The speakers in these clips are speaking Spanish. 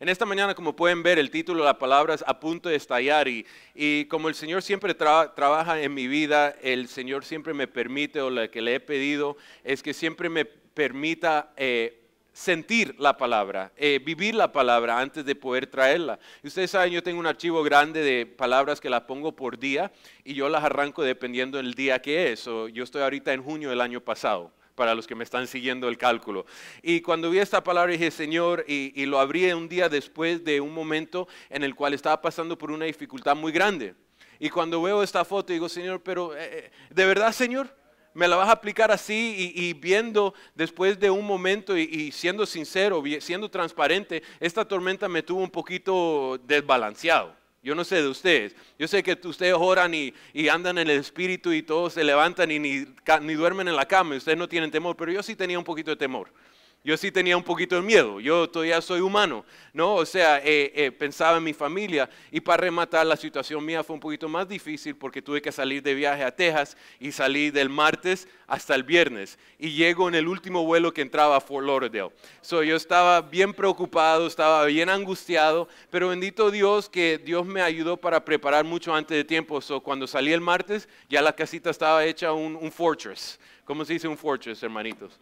En esta mañana, como pueden ver, el título de la palabra es A punto de estallar y, como el Señor siempre trabaja en mi vida, el Señor siempre me permite, o lo que le he pedido, es que siempre me permita... Eh, sentir la palabra, eh, vivir la palabra antes de poder traerla. ustedes saben, yo tengo un archivo grande de palabras que las pongo por día y yo las arranco dependiendo del día que es. yo estoy ahorita en junio del año pasado para los que me están siguiendo el cálculo. Y cuando vi esta palabra dije, Señor, y, lo abrí un día después de un momento en el cual estaba pasando por una dificultad muy grande. Y cuando veo esta foto digo, Señor, pero eh, eh, ¿de verdad, Señor? ¿Me la vas a aplicar así? Y, viendo después de un momento y, siendo sincero, siendo transparente, esta tormenta me tuvo un poquito desbalanceado. Yo no sé de ustedes. Yo sé que ustedes oran y, andan en el espíritu y todos se levantan y ni, ni duermen en la cama ustedes no tienen temor, pero yo sí tenía un poquito de temor. Yo sí tenía un poquito de miedo, yo todavía soy humano, ¿no? O sea, eh, eh, pensaba en mi familia y para rematar la situación mía fue un poquito más difícil porque tuve que salir de viaje a Texas y salí del martes hasta el viernes y llego en el último vuelo que entraba a Fort Lauderdale. yo estaba bien preocupado, estaba bien angustiado, pero bendito Dios que Dios me ayudó para preparar mucho antes de tiempo. So, cuando salí el martes ya la casita estaba hecha un, un fortress. ¿Cómo se dice un fortress, hermanitos?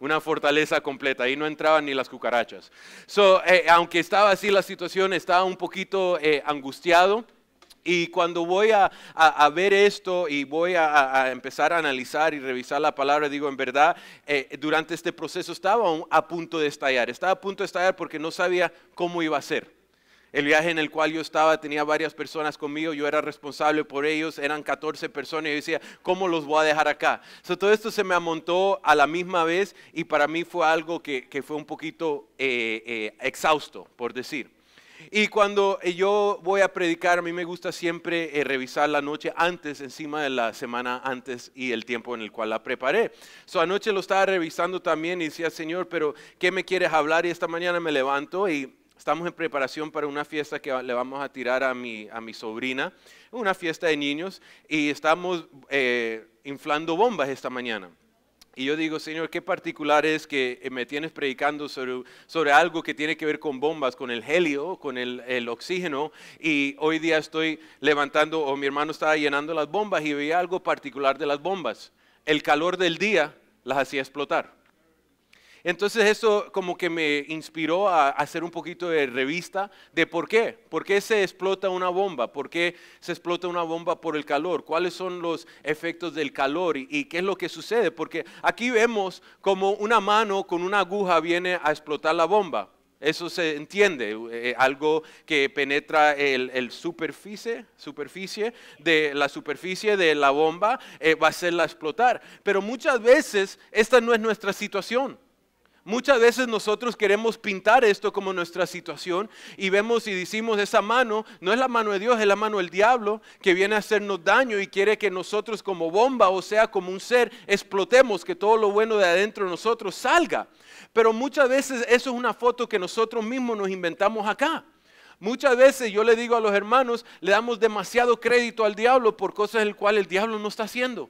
una fortaleza completa, ahí no entraban ni las cucarachas. So, eh, aunque estaba así la situación, estaba un poquito eh, angustiado. Y cuando voy a, a, ver esto y voy a, empezar a analizar y revisar la palabra, digo, en verdad, eh, durante este proceso estaba a punto de estallar, estaba a punto de estallar porque no sabía cómo iba a ser. El viaje en el cual yo estaba tenía varias personas conmigo, yo era responsable por ellos, eran 14 personas y yo decía, ¿cómo los voy a dejar acá? todo esto se me amontó a la misma vez y para mí fue algo que, fue un poquito eh, eh, exhausto, por decir. Y cuando eh, yo voy a predicar, a mí me gusta siempre revisar la noche antes, encima de la semana antes y el tiempo en el cual la preparé. So, anoche lo estaba revisando también y decía, Señor, pero ¿qué me quieres hablar? Y esta mañana me levanto y Estamos en preparación para una fiesta que le vamos a tirar a mi, sobrina, una fiesta de niños, y estamos eh, inflando bombas esta mañana. Y yo digo, Señor, qué particular es que me tienes predicando sobre, algo que tiene que ver con bombas, con el helio, con el, el, oxígeno. Y hoy día estoy levantando, o mi hermano estaba llenando las bombas y veía algo particular de las bombas. El calor del día las hacía explotar. Entonces eso como que me inspiró a hacer un poquito de revista de por qué, por qué se explota una bomba, por qué se explota una bomba por el calor, cuáles son los efectos del calor y, qué es lo que sucede, porque aquí vemos como una mano con una aguja viene a explotar la bomba. Eso se entiende, eh, algo que penetra el, superficie, superficie de la superficie de la bomba eh, va a hacerla explotar. Pero muchas veces esta no es nuestra situación. Muchas veces nosotros queremos pintar esto como nuestra situación y vemos y decimos, esa mano no es la mano de Dios, es la mano del diablo que viene a hacernos daño y quiere que nosotros como bomba, o sea, como un ser, explotemos, que todo lo bueno de adentro de nosotros salga. Pero muchas veces eso es una foto que nosotros mismos nos inventamos acá. Muchas veces yo le digo a los hermanos, le damos demasiado crédito al diablo por cosas el cual el diablo no está haciendo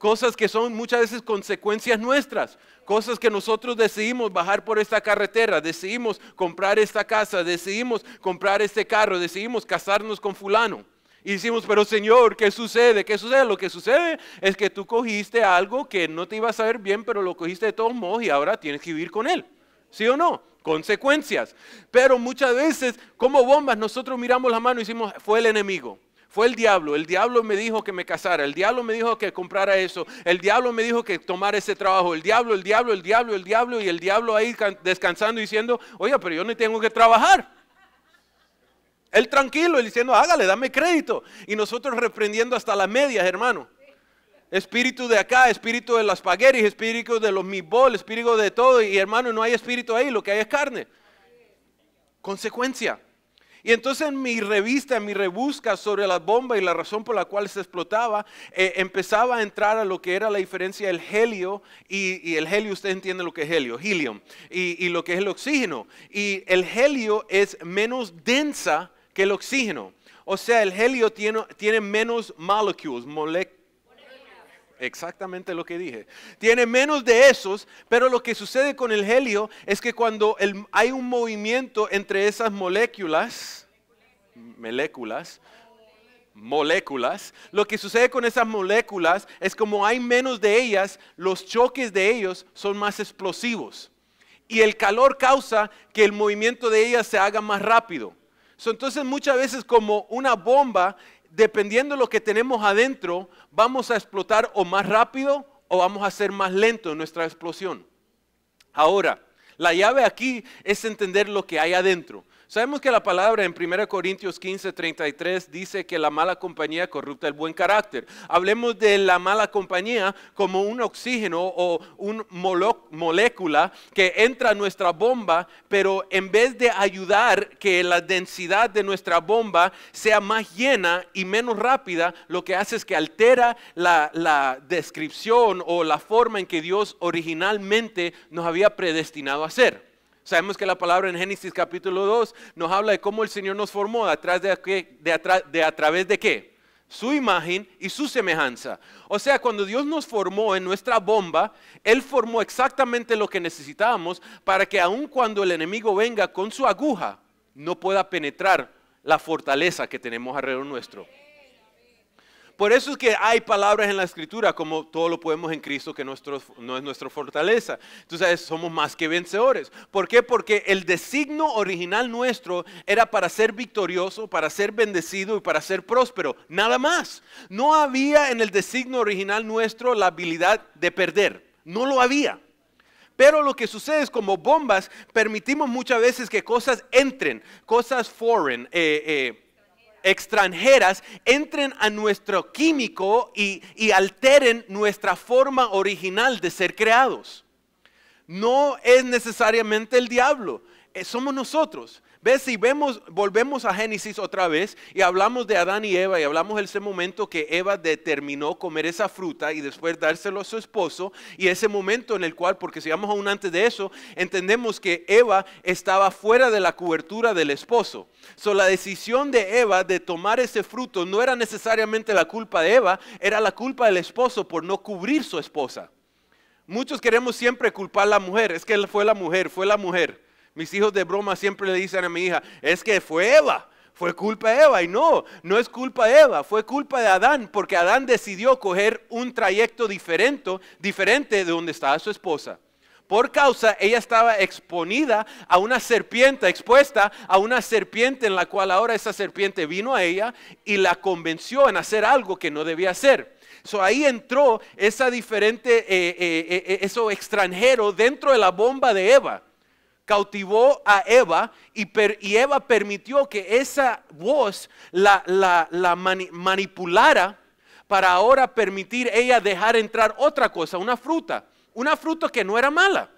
cosas que son muchas veces consecuencias nuestras, cosas que nosotros decidimos bajar por esta carretera, decidimos comprar esta casa, decidimos comprar este carro, decidimos casarnos con fulano. Y decimos, pero Señor, ¿qué sucede? ¿Qué sucede? Lo que sucede es que tú cogiste algo que no te iba a saber bien, pero lo cogiste de todos modos y ahora tienes que vivir con él. ¿Sí o no? Consecuencias. Pero muchas veces, como bombas, nosotros miramos la mano y decimos, fue el enemigo fue el diablo. El diablo me dijo que me casara. El diablo me dijo que comprara eso. El diablo me dijo que tomara ese trabajo. El diablo, el diablo, el diablo, el diablo. Y el diablo ahí descansando diciendo, oye, pero yo no tengo que trabajar. Él tranquilo, él diciendo, hágale, dame crédito. Y nosotros reprendiendo hasta las medias, hermano. Espíritu de acá, espíritu de las pagueras espíritu de los mibol, espíritu de todo. Y hermano, no hay espíritu ahí, lo que hay es carne. Consecuencia. Y entonces en mi revista, en mi rebusca sobre la bomba y la razón por la cual se explotaba, eh, empezaba a entrar a lo que era la diferencia del helio y, el helio, usted entiende lo que es helio, helium, y, lo que es el oxígeno. Y el helio es menos densa que el oxígeno. O sea, el helio tiene, tiene menos molecules, moléculas Exactamente lo que dije. Tiene menos de esos, pero lo que sucede con el helio es que cuando hay un movimiento entre esas moléculas, moléculas, moléculas, lo que sucede con esas moléculas es como hay menos de ellas, los choques de ellos son más explosivos. Y el calor causa que el movimiento de ellas se haga más rápido. So, entonces muchas veces como una bomba dependiendo de lo que tenemos adentro, vamos a explotar o más rápido o vamos a ser más lento en nuestra explosión. Ahora, la llave aquí es entender lo que hay adentro. Sabemos que la palabra en 1 Corintios 15, 33 dice que la mala compañía corrupta el buen carácter. Hablemos de la mala compañía como un oxígeno o una molécula que entra a nuestra bomba, pero en vez de ayudar que la densidad de nuestra bomba sea más llena y menos rápida, lo que hace es que altera la, la descripción o la forma en que Dios originalmente nos había predestinado a ser. Sabemos que la palabra en Génesis capítulo 2 nos habla de cómo el Señor nos formó a través de qué? Su imagen y su semejanza. O sea, cuando Dios nos formó en nuestra bomba, Él formó exactamente lo que necesitábamos para que aun cuando el enemigo venga con su aguja, no pueda penetrar la fortaleza que tenemos alrededor nuestro. Por eso es que hay palabras en la escritura, como todo lo podemos en Cristo, que nuestro, no es nuestra fortaleza. Entonces somos más que vencedores. ¿Por qué? Porque el designo original nuestro era para ser victorioso, para ser bendecido y para ser próspero. Nada más. No había en el designo original nuestro la habilidad de perder. No lo había. Pero lo que sucede es como bombas, permitimos muchas veces que cosas entren, cosas foreign. Eh, eh extranjeras entren a nuestro químico y, alteren nuestra forma original de ser creados. No es necesariamente el diablo, eh, somos nosotros. ¿Ves? Si vemos, volvemos a Génesis otra vez y hablamos de Adán y Eva y hablamos de ese momento que Eva determinó comer esa fruta y después dárselo a su esposo y ese momento en el cual, porque si vamos aún antes de eso, entendemos que Eva estaba fuera de la cobertura del esposo. So, la decisión de Eva de tomar ese fruto no era necesariamente la culpa de Eva, era la culpa del esposo por no cubrir su esposa. Muchos queremos siempre culpar a la mujer, es que fue la mujer, fue la mujer. Mis hijos de broma siempre le dicen a mi hija, es que fue Eva, fue culpa de Eva. Y no, no es culpa de Eva, fue culpa de Adán, porque Adán decidió coger un trayecto diferente, diferente de donde estaba su esposa. Por causa, ella estaba exponida a una serpiente, expuesta a una serpiente en la cual ahora esa serpiente vino a ella y la convenció en hacer algo que no debía hacer. So, ahí entró esa diferente, eh, eh, eh, eso extranjero dentro de la bomba de Eva cautivó a Eva y, Eva permitió que esa voz la, manipulara para ahora permitir ella dejar entrar otra cosa, una fruta, una fruta que no era mala.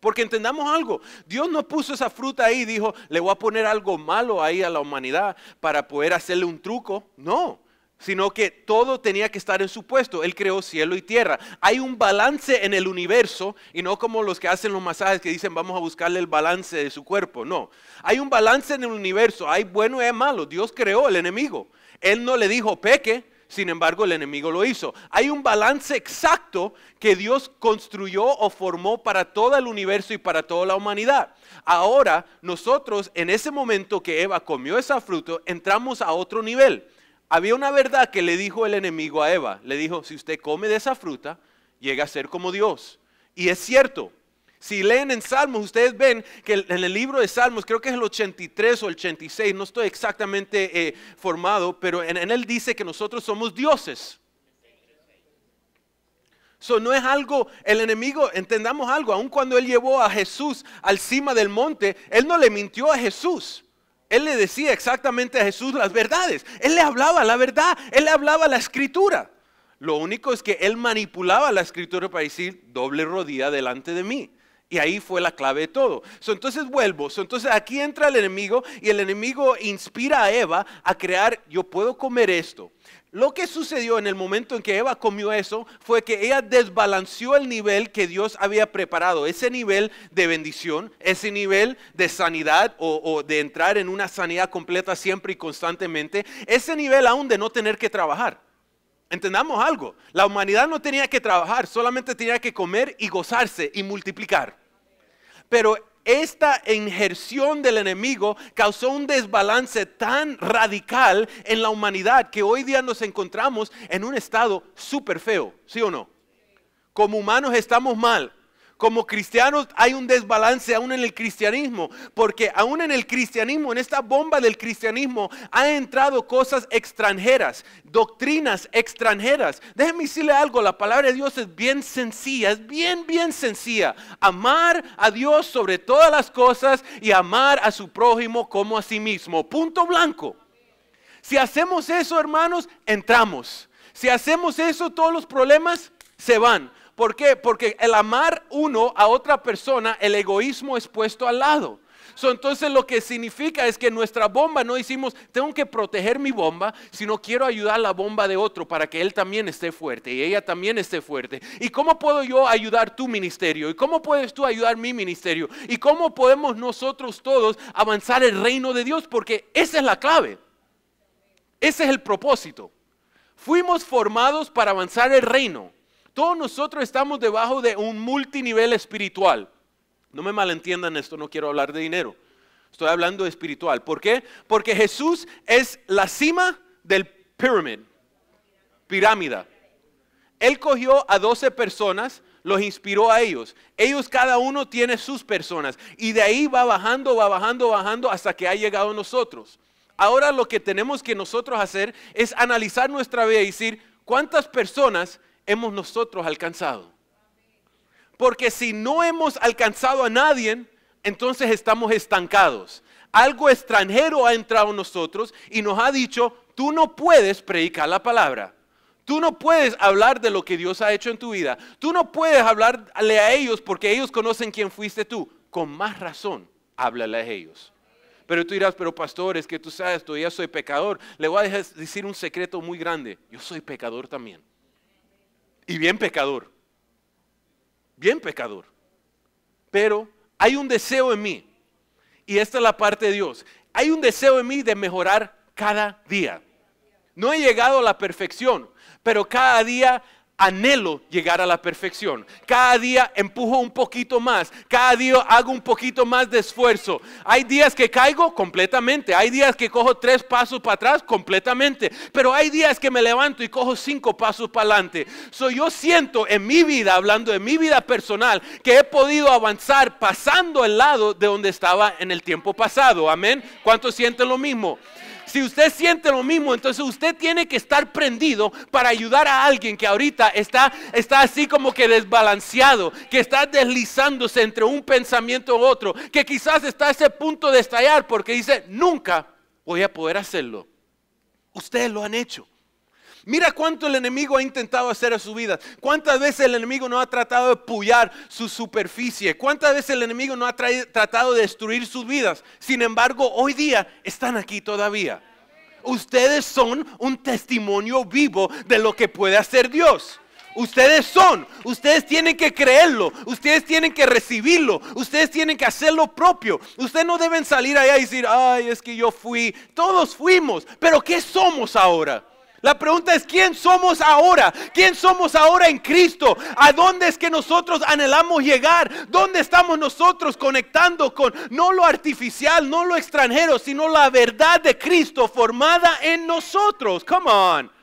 Porque entendamos algo, Dios no puso esa fruta ahí y dijo, le voy a poner algo malo ahí a la humanidad para poder hacerle un truco. No, sino que todo tenía que estar en su puesto. Él creó cielo y tierra. Hay un balance en el universo y no como los que hacen los masajes que dicen vamos a buscarle el balance de su cuerpo. No, hay un balance en el universo. Hay bueno y hay malo. Dios creó el enemigo. Él no le dijo peque, sin embargo el enemigo lo hizo. Hay un balance exacto que Dios construyó o formó para todo el universo y para toda la humanidad. Ahora nosotros en ese momento que Eva comió esa fruta entramos a otro nivel había una verdad que le dijo el enemigo a Eva. Le dijo, si usted come de esa fruta, llega a ser como Dios. Y es cierto. Si leen en Salmos, ustedes ven que en el libro de Salmos, creo que es el 83 o el 86, no estoy exactamente eh, formado, pero en, él dice que nosotros somos dioses. Eso no es algo, el enemigo, entendamos algo, aun cuando él llevó a Jesús al cima del monte, él no le mintió a Jesús. Él le decía exactamente a Jesús las verdades. Él le hablaba la verdad, él le hablaba la escritura. Lo único es que él manipulaba la escritura para decir, doble rodilla delante de mí. Y ahí fue la clave de todo. entonces vuelvo. entonces aquí entra el enemigo y el enemigo inspira a Eva a crear, yo puedo comer esto, lo que sucedió en el momento en que Eva comió eso fue que ella desbalanceó el nivel que Dios había preparado, ese nivel de bendición, ese nivel de sanidad o, de entrar en una sanidad completa siempre y constantemente, ese nivel aún de no tener que trabajar. Entendamos algo, la humanidad no tenía que trabajar, solamente tenía que comer y gozarse y multiplicar. Pero esta injerción del enemigo causó un desbalance tan radical en la humanidad que hoy día nos encontramos en un estado súper feo, ¿sí o no? Como humanos estamos mal, como cristianos hay un desbalance aún en el cristianismo, porque aún en el cristianismo, en esta bomba del cristianismo, han entrado cosas extranjeras, doctrinas extranjeras. Déjenme decirle algo, la palabra de Dios es bien sencilla, es bien, bien sencilla. Amar a Dios sobre todas las cosas y amar a su prójimo como a sí mismo. Punto blanco. Si hacemos eso, hermanos, entramos. Si hacemos eso, todos los problemas se van. ¿Por qué? Porque el amar uno a otra persona, el egoísmo es puesto al lado. So, entonces lo que significa es que nuestra bomba no decimos, tengo que proteger mi bomba, sino quiero ayudar la bomba de otro para que él también esté fuerte y ella también esté fuerte. ¿Y cómo puedo yo ayudar tu ministerio? ¿Y cómo puedes tú ayudar mi ministerio? ¿Y cómo podemos nosotros todos avanzar el reino de Dios? Porque esa es la clave. Ese es el propósito. Fuimos formados para avanzar el reino. Todos nosotros estamos debajo de un multinivel espiritual. No me malentiendan esto, no quiero hablar de dinero. Estoy hablando de espiritual. ¿Por qué? Porque Jesús es la cima del pyramid, pirámide. Él cogió a 12 personas, los inspiró a ellos. Ellos cada uno tiene sus personas. Y de ahí va bajando, va bajando, bajando hasta que ha llegado nosotros. Ahora lo que tenemos que nosotros hacer es analizar nuestra vida y decir, ¿cuántas personas hemos nosotros alcanzado. Porque si no hemos alcanzado a nadie, entonces estamos estancados. Algo extranjero ha entrado en nosotros y nos ha dicho, tú no puedes predicar la palabra. Tú no puedes hablar de lo que Dios ha hecho en tu vida. Tú no puedes hablarle a ellos porque ellos conocen quién fuiste tú. Con más razón, háblale a ellos. Pero tú dirás, pero pastor, es que tú sabes, todavía soy pecador. Le voy a decir un secreto muy grande. Yo soy pecador también y bien pecador. Bien pecador. Pero hay un deseo en mí. Y esta es la parte de Dios. Hay un deseo en mí de mejorar cada día. No he llegado a la perfección, pero cada día anhelo llegar a la perfección. Cada día empujo un poquito más, cada día hago un poquito más de esfuerzo. Hay días que caigo completamente, hay días que cojo tres pasos para atrás completamente, pero hay días que me levanto y cojo cinco pasos para adelante. So, yo siento en mi vida, hablando de mi vida personal, que he podido avanzar pasando el lado de donde estaba en el tiempo pasado. Amén. ¿Cuántos sienten lo mismo? Si usted siente lo mismo, entonces usted tiene que estar prendido para ayudar a alguien que ahorita está, así como que desbalanceado, que está deslizándose entre un pensamiento u otro, que quizás está a ese punto de estallar porque dice, nunca voy a poder hacerlo. Ustedes lo han hecho. Mira cuánto el enemigo ha intentado hacer a su vida. Cuántas veces el enemigo no ha tratado de puyar su superficie. Cuántas veces el enemigo no ha tratado de destruir sus vidas. Sin embargo, hoy día están aquí todavía. Ustedes son un testimonio vivo de lo que puede hacer Dios. Ustedes son, ustedes tienen que creerlo, ustedes tienen que recibirlo, ustedes tienen que hacer lo propio. Ustedes no deben salir allá y decir, ay, es que yo fui, todos fuimos, pero ¿qué somos ahora? La pregunta es, ¿quién somos ahora? ¿Quién somos ahora en Cristo? ¿A dónde es que nosotros anhelamos llegar? ¿Dónde estamos nosotros conectando con no lo artificial, no lo extranjero, sino la verdad de Cristo formada en nosotros? Come on.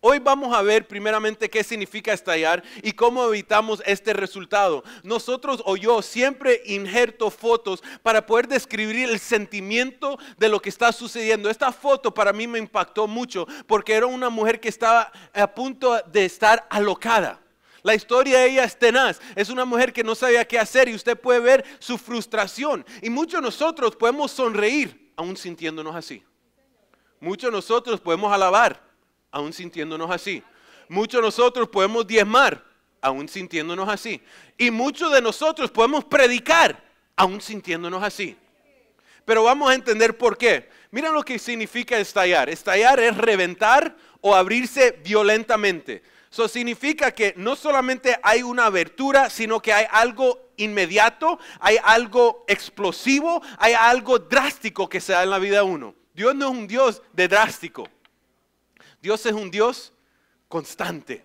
Hoy vamos a ver primeramente qué significa estallar y cómo evitamos este resultado. Nosotros o yo siempre injerto fotos para poder describir el sentimiento de lo que está sucediendo. Esta foto para mí me impactó mucho porque era una mujer que estaba a punto de estar alocada. La historia de ella es tenaz. Es una mujer que no sabía qué hacer y usted puede ver su frustración. Y muchos nosotros podemos sonreír aún sintiéndonos así. Muchos de nosotros podemos alabar aún sintiéndonos así. Muchos de nosotros podemos diezmar, aún sintiéndonos así. Y muchos de nosotros podemos predicar, aún sintiéndonos así. Pero vamos a entender por qué. Mira lo que significa estallar. Estallar es reventar o abrirse violentamente. Eso significa que no solamente hay una abertura, sino que hay algo inmediato, hay algo explosivo, hay algo drástico que se da en la vida uno. Dios no es un Dios de drástico. Dios es un Dios constante.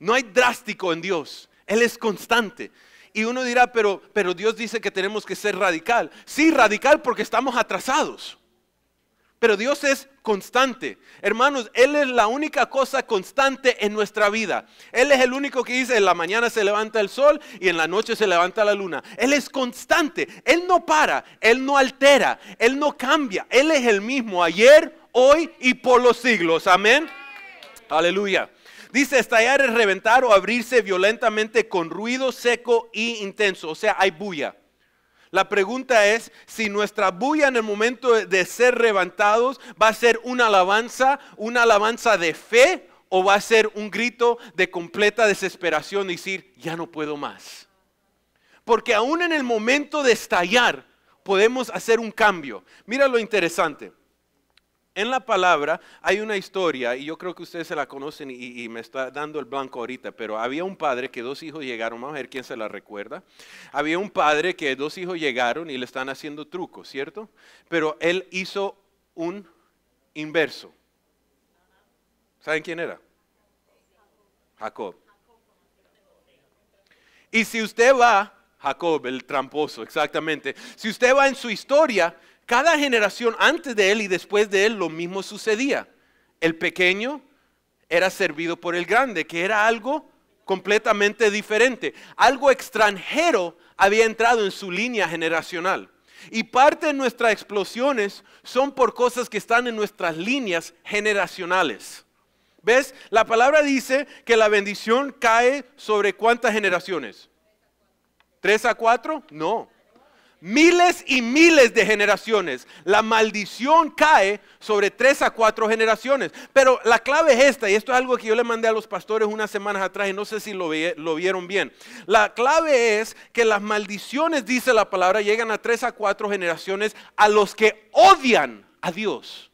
No hay drástico en Dios. Él es constante. Y uno dirá, pero, pero Dios dice que tenemos que ser radical. Sí, radical porque estamos atrasados. Pero Dios es constante. Hermanos, Él es la única cosa constante en nuestra vida. Él es el único que dice, en la mañana se levanta el sol y en la noche se levanta la luna. Él es constante. Él no para, Él no altera, Él no cambia. Él es el mismo ayer, hoy y por los siglos. Amén. Aleluya. Dice, estallar es reventar o abrirse violentamente con ruido seco e intenso. O sea, hay bulla. La pregunta es si nuestra bulla en el momento de ser reventados va a ser una alabanza, una alabanza de fe o va a ser un grito de completa desesperación, Y decir, ya no puedo más. Porque aún en el momento de estallar podemos hacer un cambio. Mira lo interesante. En la palabra hay una historia, y yo creo que ustedes se la conocen y, me está dando el blanco ahorita, pero había un padre que dos hijos llegaron, vamos a ver quién se la recuerda. Había un padre que dos hijos llegaron y le están haciendo trucos, ¿cierto? Pero él hizo un inverso. ¿Saben quién era? Jacob. Y si usted va, Jacob, el tramposo, exactamente, si usted va en su historia, cada generación antes de él y después de él lo mismo sucedía. El pequeño era servido por el grande, que era algo completamente diferente. Algo extranjero había entrado en su línea generacional. Y parte de nuestras explosiones son por cosas que están en nuestras líneas generacionales. ¿Ves? La palabra dice que la bendición cae sobre cuántas generaciones. ¿Tres a cuatro? No miles y miles de generaciones. La maldición cae sobre tres a cuatro generaciones. Pero la clave es esta, y esto es algo que yo le mandé a los pastores unas semanas atrás y no sé si lo, vieron bien. La clave es que las maldiciones, dice la palabra, llegan a tres a cuatro generaciones a los que odian a Dios.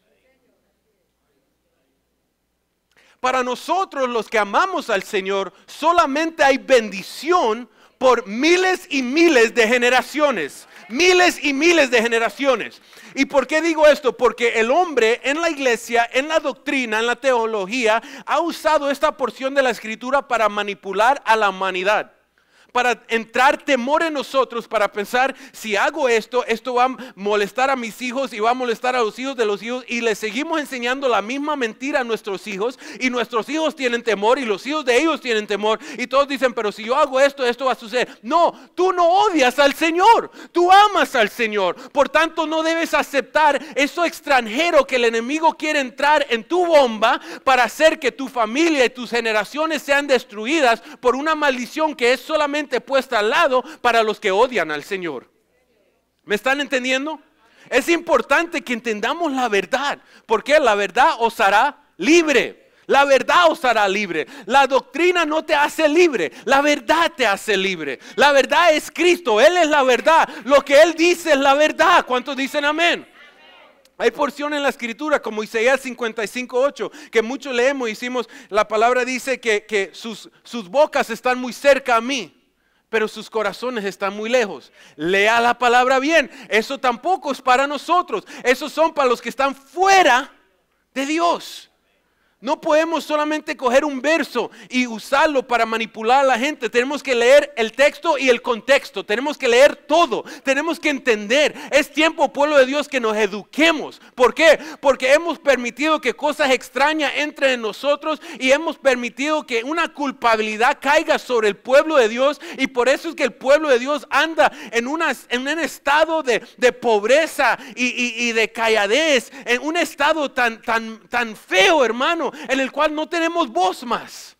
Para nosotros los que amamos al Señor, solamente hay bendición por miles y miles de generaciones. Miles y miles de generaciones. ¿Y por qué digo esto? Porque el hombre en la iglesia, en la doctrina, en la teología, ha usado esta porción de la escritura para manipular a la humanidad para entrar temor en nosotros, para pensar, si hago esto, esto va a molestar a mis hijos y va a molestar a los hijos de los hijos, y le seguimos enseñando la misma mentira a nuestros hijos, y nuestros hijos tienen temor, y los hijos de ellos tienen temor, y todos dicen, pero si yo hago esto, esto va a suceder. No, tú no odias al Señor, tú amas al Señor, por tanto no debes aceptar eso extranjero que el enemigo quiere entrar en tu bomba para hacer que tu familia y tus generaciones sean destruidas por una maldición que es solamente puesta al lado para los que odian al Señor. ¿Me están entendiendo? Es importante que entendamos la verdad, porque la verdad os hará libre. La verdad os hará libre. La doctrina no te hace libre. La verdad te hace libre. La verdad es Cristo. Él es la verdad. Lo que Él dice es la verdad. ¿Cuántos dicen amén? Hay porciones en la escritura como Isaías 55:8, que muchos leemos y hicimos, la palabra dice que, sus bocas están muy cerca a mí pero sus corazones están muy lejos. Lea la palabra bien. Eso tampoco es para nosotros. Eso son para los que están fuera de Dios. No podemos solamente coger un verso y usarlo para manipular a la gente. Tenemos que leer el texto y el contexto. Tenemos que leer todo. Tenemos que entender. Es tiempo, pueblo de Dios, que nos eduquemos. ¿Por qué? Porque hemos permitido que cosas extrañas entren en nosotros y hemos permitido que una culpabilidad caiga sobre el pueblo de Dios. Y por eso es que el pueblo de Dios anda en, una, en un estado de, pobreza y, de calladez. En un estado tan, tan, tan feo, hermano en el cual no tenemos voz más.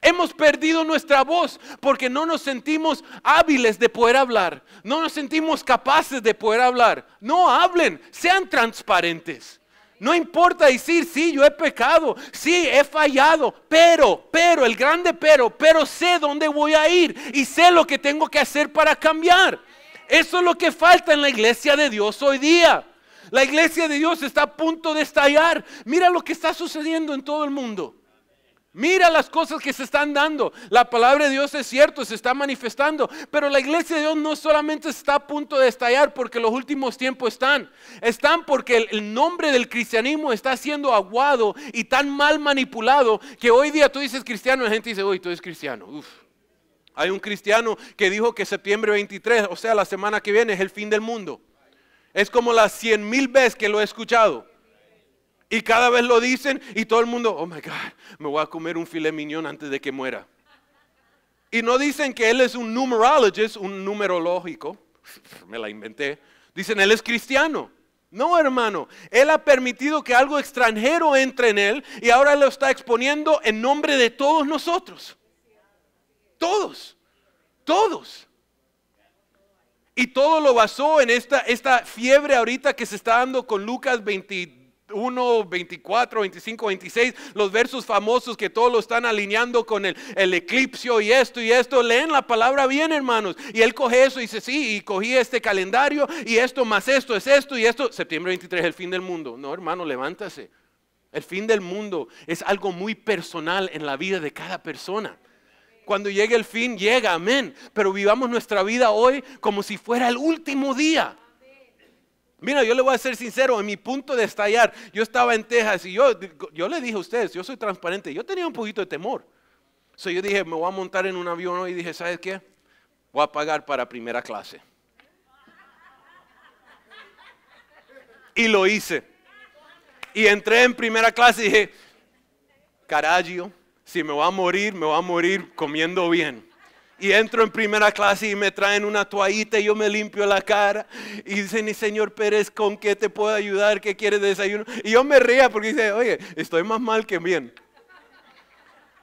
Hemos perdido nuestra voz porque no nos sentimos hábiles de poder hablar. No nos sentimos capaces de poder hablar. No hablen, sean transparentes. No importa decir, sí, yo he pecado, sí, he fallado, pero, pero, el grande pero, pero sé dónde voy a ir y sé lo que tengo que hacer para cambiar. Eso es lo que falta en la iglesia de Dios hoy día. La iglesia de Dios está a punto de estallar. Mira lo que está sucediendo en todo el mundo. Mira las cosas que se están dando. La palabra de Dios es cierto, se está manifestando. Pero la iglesia de Dios no solamente está a punto de estallar porque los últimos tiempos están. Están porque el, nombre del cristianismo está siendo aguado y tan mal manipulado que hoy día tú dices cristiano y la gente dice, hoy tú eres cristiano. Uf. Hay un cristiano que dijo que septiembre 23, o sea, la semana que viene es el fin del mundo. Es como las cien mil veces que lo he escuchado. Y cada vez lo dicen y todo el mundo, oh my God, me voy a comer un filet miñón antes de que muera. Y no dicen que él es un numerologist, un numerológico, me la inventé. Dicen, él es cristiano. No, hermano, él ha permitido que algo extranjero entre en él y ahora lo está exponiendo en nombre de todos nosotros. Todos, todos. Y todo lo basó en esta, fiebre ahorita que se está dando con Lucas 21, 24, 25, 26, los versos famosos que todos lo están alineando con el, el y esto y esto. Leen la palabra bien, hermanos. Y él coge eso y dice, sí, y cogí este calendario y esto más esto es esto y esto. Septiembre 23, el fin del mundo. No, hermano, levántase. El fin del mundo es algo muy personal en la vida de cada persona cuando llegue el fin, llega, amén. Pero vivamos nuestra vida hoy como si fuera el último día. Mira, yo le voy a ser sincero, en mi punto de estallar, yo estaba en Texas y yo, yo le dije a ustedes, yo soy transparente, yo tenía un poquito de temor. So yo dije, me voy a montar en un avión hoy y dije, ¿sabes qué? Voy a pagar para primera clase. Y lo hice. Y entré en primera clase y dije, carajo si me voy a morir, me voy a morir comiendo bien. Y entro en primera clase y me traen una toallita y yo me limpio la cara. Y dicen, y señor Pérez, ¿con qué te puedo ayudar? ¿Qué quieres de desayuno? Y yo me ría porque dice, oye, estoy más mal que bien.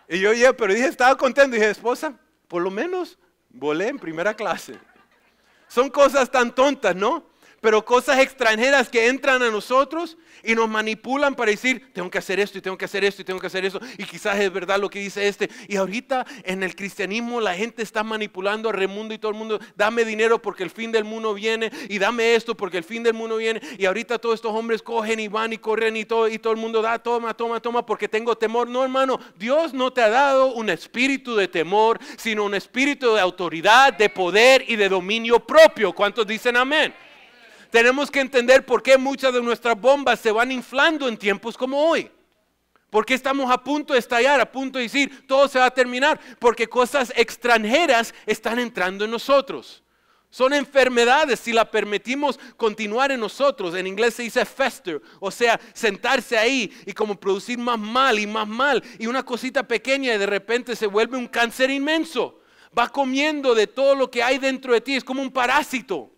Y yo, oye, pero dije, estaba contento. Y dije, esposa, por lo menos volé en primera clase. Son cosas tan tontas, ¿no? pero cosas extranjeras que entran a nosotros y nos manipulan para decir, tengo que hacer esto y tengo que hacer esto y tengo que hacer eso Y quizás es verdad lo que dice este. Y ahorita en el cristianismo la gente está manipulando al remundo y todo el mundo, dame dinero porque el fin del mundo viene y dame esto porque el fin del mundo viene. Y ahorita todos estos hombres cogen y van y corren y todo, y todo el mundo da, toma, toma, toma porque tengo temor. No, hermano, Dios no te ha dado un espíritu de temor, sino un espíritu de autoridad, de poder y de dominio propio. ¿Cuántos dicen amén? tenemos que entender por qué muchas de nuestras bombas se van inflando en tiempos como hoy. Porque estamos a punto de estallar, a punto de decir, todo se va a terminar? Porque cosas extranjeras están entrando en nosotros. Son enfermedades si la permitimos continuar en nosotros. En inglés se dice fester, o sea, sentarse ahí y como producir más mal y más mal. Y una cosita pequeña y de repente se vuelve un cáncer inmenso. Va comiendo de todo lo que hay dentro de ti, es como un parásito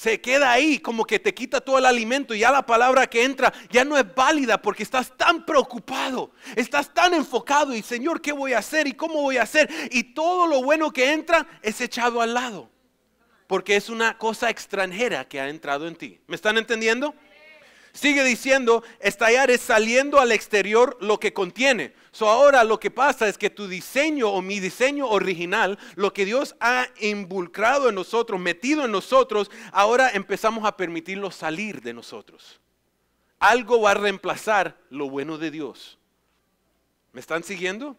se queda ahí como que te quita todo el alimento y ya la palabra que entra ya no es válida porque estás tan preocupado, estás tan enfocado y Señor, ¿qué voy a hacer y cómo voy a hacer? Y todo lo bueno que entra es echado al lado porque es una cosa extranjera que ha entrado en ti. ¿Me están entendiendo? Sigue diciendo, estallar es saliendo al exterior lo que contiene. So ahora lo que pasa es que tu diseño o mi diseño original, lo que Dios ha involucrado en nosotros, metido en nosotros, ahora empezamos a permitirlo salir de nosotros. Algo va a reemplazar lo bueno de Dios. ¿Me están siguiendo?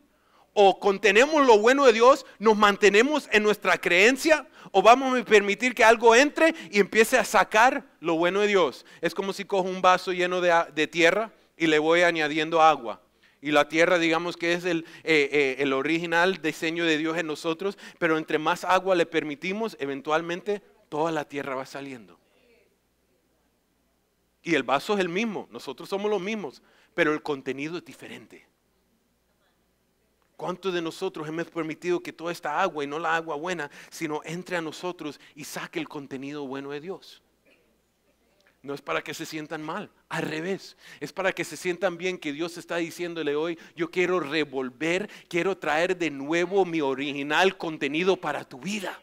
o contenemos lo bueno de Dios, nos mantenemos en nuestra creencia, o vamos a permitir que algo entre y empiece a sacar lo bueno de Dios. Es como si cojo un vaso lleno de, de, tierra y le voy añadiendo agua. Y la tierra, digamos que es eh, eh, el, original diseño de Dios en nosotros, pero entre más agua le permitimos, eventualmente toda la tierra va saliendo. Y el vaso es el mismo, nosotros somos los mismos, pero el contenido es diferente. ¿Cuántos de nosotros hemos permitido que toda esta agua, y no la agua buena, sino entre a nosotros y saque el contenido bueno de Dios? No es para que se sientan mal, al revés. Es para que se sientan bien que Dios está diciéndole hoy, yo quiero revolver, quiero traer de nuevo mi original contenido para tu vida.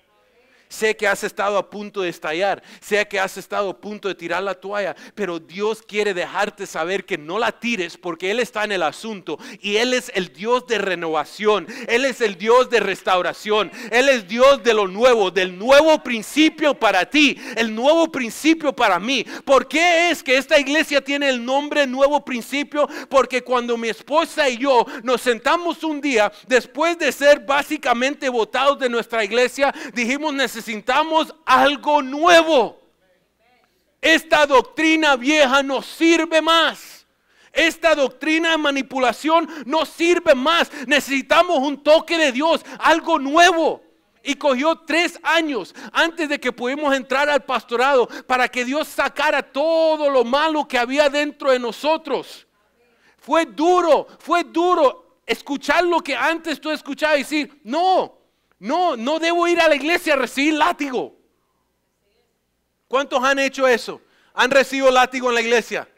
Sé que has estado a punto de estallar, sé que has estado a punto de tirar la toalla, pero Dios quiere dejarte saber que no la tires porque Él está en el asunto y Él es el Dios de renovación, Él es el Dios de restauración, Él es Dios de lo nuevo, del nuevo principio para ti, el nuevo principio para mí. ¿Por qué es que esta iglesia tiene el nombre Nuevo Principio? Porque cuando mi esposa y yo nos sentamos un día, después de ser básicamente votados de nuestra iglesia, dijimos necesitamos necesitamos algo nuevo. Esta doctrina vieja no sirve más. Esta doctrina de manipulación no sirve más. Necesitamos un toque de Dios, algo nuevo. Y cogió tres años antes de que pudimos entrar al pastorado para que Dios sacara todo lo malo que había dentro de nosotros. Fue duro, fue duro escuchar lo que antes tú escuchabas y decir, no, no, no debo ir a la iglesia a recibir látigo. ¿Cuántos han hecho eso? ¿Han recibido látigo en la iglesia?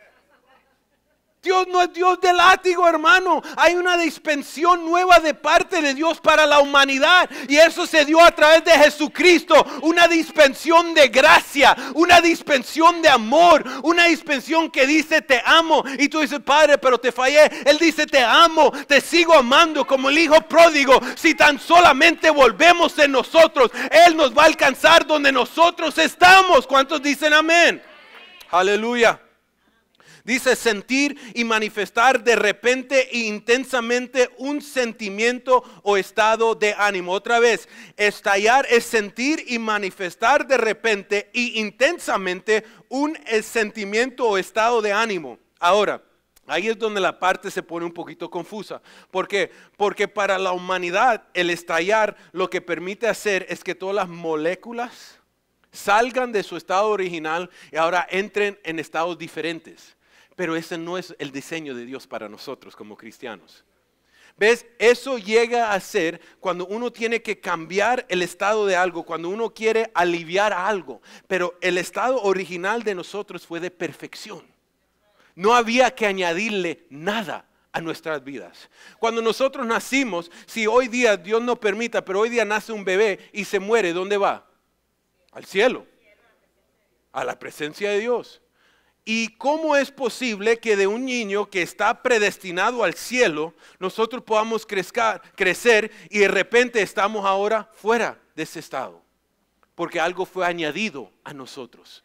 Dios no es Dios de látigo, hermano. Hay una dispensión nueva de parte de Dios para la humanidad. Y eso se dio a través de Jesucristo. Una dispensión de gracia, una dispensión de amor, una dispensión que dice te amo. Y tú dices, Padre, pero te fallé. Él dice, te amo, te sigo amando como el Hijo pródigo. Si tan solamente volvemos en nosotros, Él nos va a alcanzar donde nosotros estamos. ¿Cuántos dicen amén? Aleluya. Dice sentir y manifestar de repente e intensamente un sentimiento o estado de ánimo. Otra vez, estallar es sentir y manifestar de repente e intensamente un eh, sentimiento o estado de ánimo. Ahora, Ahí es donde la parte se pone un poquito confusa. ¿Por qué? Porque para la humanidad el estallar lo que permite hacer es que todas las moléculas salgan de su estado original y ahora entren en estados diferentes. Pero ese no es el diseño de Dios para nosotros como cristianos. ¿Ves? Eso llega a ser cuando uno tiene que cambiar el estado de algo, cuando uno quiere aliviar algo. Pero el estado original de nosotros fue de perfección. No había que añadirle nada a nuestras vidas. Cuando nosotros nacimos, si hoy día Dios no permita, pero hoy día nace un bebé y se muere, ¿dónde va? Al cielo. A la presencia de Dios. ¿Y cómo es posible que de un niño que está predestinado al cielo, nosotros podamos crecer y de repente estamos ahora fuera de ese estado? Porque algo fue añadido a nosotros.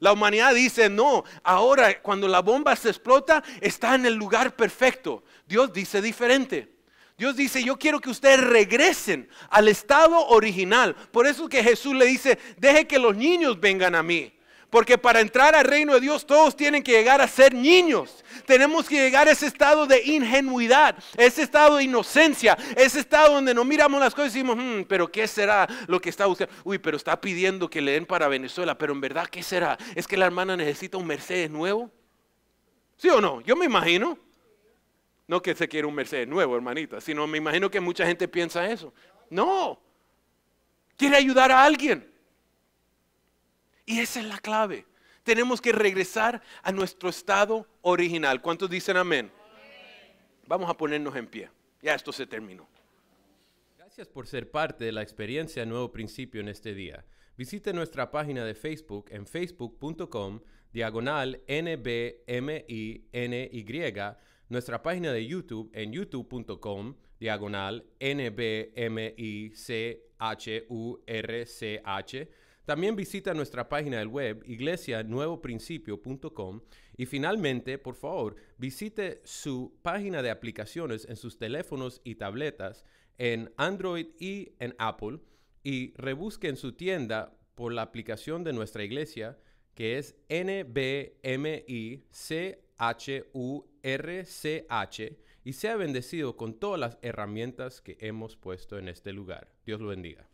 La humanidad dice, no, ahora cuando la bomba se explota, está en el lugar perfecto. Dios dice diferente. Dios dice, yo quiero que ustedes regresen al estado original. Por eso que Jesús le dice, deje que los niños vengan a mí. Porque para entrar al reino de Dios todos tienen que llegar a ser niños. Tenemos que llegar a ese estado de ingenuidad, ese estado de inocencia, ese estado donde no miramos las cosas y decimos, hmm, pero ¿qué será lo que está buscando? Uy, pero está pidiendo que le den para Venezuela, pero en verdad, ¿qué será? ¿Es que la hermana necesita un Mercedes nuevo? ¿Sí o no? Yo me imagino. No que se quiera un Mercedes nuevo, hermanita, sino me imagino que mucha gente piensa eso. No, quiere ayudar a alguien. Y esa es la clave. Tenemos que regresar a nuestro estado original. ¿Cuántos dicen amén? Vamos a ponernos en pie. Ya esto se terminó. Gracias por ser parte de la experiencia Nuevo Principio en este día. Visite nuestra página de Facebook en facebook.com diagonal NBMINY, nuestra página de YouTube en youtube.com diagonal N-B-M-I-C-H-U-R-C-H también visita nuestra página del web iglesianuevoprincipio.com y finalmente, por favor, visite su página de aplicaciones en sus teléfonos y tabletas en Android y en Apple y rebusque en su tienda por la aplicación de nuestra iglesia que es N-B-M-I-C-H-U-R-C-H y sea bendecido con todas las herramientas que hemos puesto en este lugar. Dios lo bendiga.